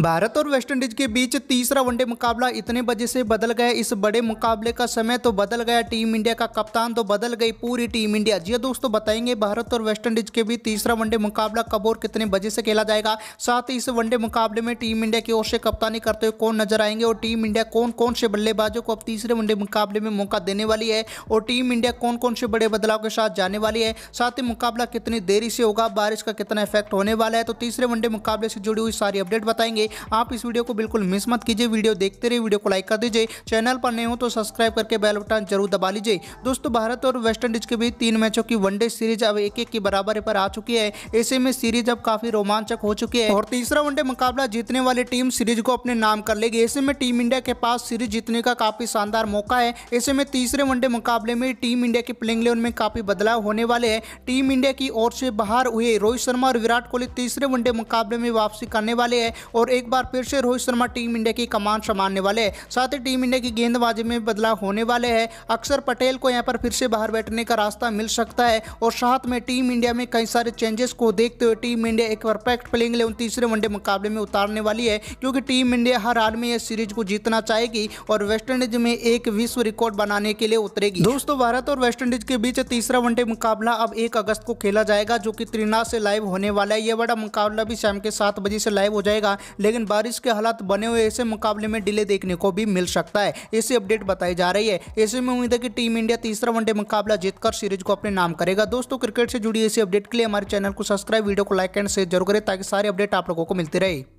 भारत और वेस्टइंडीज के बीच तीसरा वनडे मुकाबला इतने बजे से बदल गया इस बड़े मुकाबले का समय तो बदल गया टीम इंडिया का कप्तान तो बदल गई पूरी टीम इंडिया जी हाँ दोस्तों बताएंगे भारत और वेस्टइंडीज के बीच तीसरा वनडे मुकाबला कब और कितने बजे से खेला जाएगा साथ ही इस वनडे मुकाबले में टीम इंडिया की ओर से कप्तानी करते हुए कौन नजर आएंगे और टीम इंडिया कौन कौन से बल्लेबाजों को अब तीसरे वनडे मुकाबले में मौका देने वाली है और टीम इंडिया कौन कौन से बड़े बदलाव के साथ जाने वाली है साथ ही मुकाबला कितनी देरी से होगा बारिश का कितना इफेक्ट होने वाला है तो तीसरे वनडे मुकाबले से जुड़ी हुई सारी अपडेट बताएंगे आप इस वीडियो को बिल्कुल मिस मत कीजिए वीडियो देखते रहिए वीडियो को लाइक कर दीजिए चैनल पर नए हो तो सब्सक्राइब करके बेल बटन जरूर दबा लीजिए दोस्तों भारत और वेस्ट इंडीज के बीच तीन मैचों की वनडे सीरीज अब एक एक की बराबरी पर आ चुकी है ऐसे में सीरीज अब काफी रोमांचक हो चुकी है और तीसरा वनडे मुकाबला जीतने वाली टीम सीरीज को अपने नाम कर लेगी ऐसे में टीम इंडिया के पास सीरीज जीतने का काफी शानदार मौका है ऐसे में तीसरे वनडे मुकाबले में टीम इंडिया के प्लेइंग इलेवन में काफी बदलाव होने वाले है टीम इंडिया की ओर से बाहर हुए रोहित शर्मा और विराट कोहली तीसरे वनडे मुकाबले में वापसी करने वाले है और एक बार फिर से रोहित शर्मा टीम इंडिया की कमान संभालने वाले साथ ही टीम इंडिया की गेंदबाजी में बदलाव होने वाले है अक्सर पटेल को यहाँ पर फिर से बाहर बैठने का रास्ता मिल सकता है और साथ में टीम इंडिया में कई सारे चेंजेस को देखते हुए टीम इंडिया एक परफेक्ट प्लेइंग लेवल तीसरे वनडे मुकाबले में उतारने वाली है क्योंकि टीम इंडिया हर हाल में यह सीरीज को जीतना चाहेगी और वेस्टइंडीज में एक विश्व रिकॉर्ड बनाने के लिए उतरेगी दोस्तों भारत और वेस्टइंडीज के बीच तीसरा वनडे मुकाबला अब एक अगस्त को खेला जाएगा जो की त्रिनाथ से लाइव होने वाला है यह बड़ा मुकाबला भी शाम के सात बजे से लाइव हो जाएगा लेकिन बारिश के हालात बने हुए ऐसे मुकाबले में डिले देखने को भी मिल सकता है ऐसी अपडेट बताई जा रही है ऐसे में उम्मीद है कि टीम इंडिया तीसरा वनडे मुकाबला जीतकर सीरीज को अपने नाम करेगा दोस्तों क्रिकेट से जुड़ी ऐसी अपडेट के लिए हमारे चैनल को सब्सक्राइब वीडियो को लाइक एंड शेयर जरूर करें ताकि सारी अपडेट आप लोगों को मिलती रहे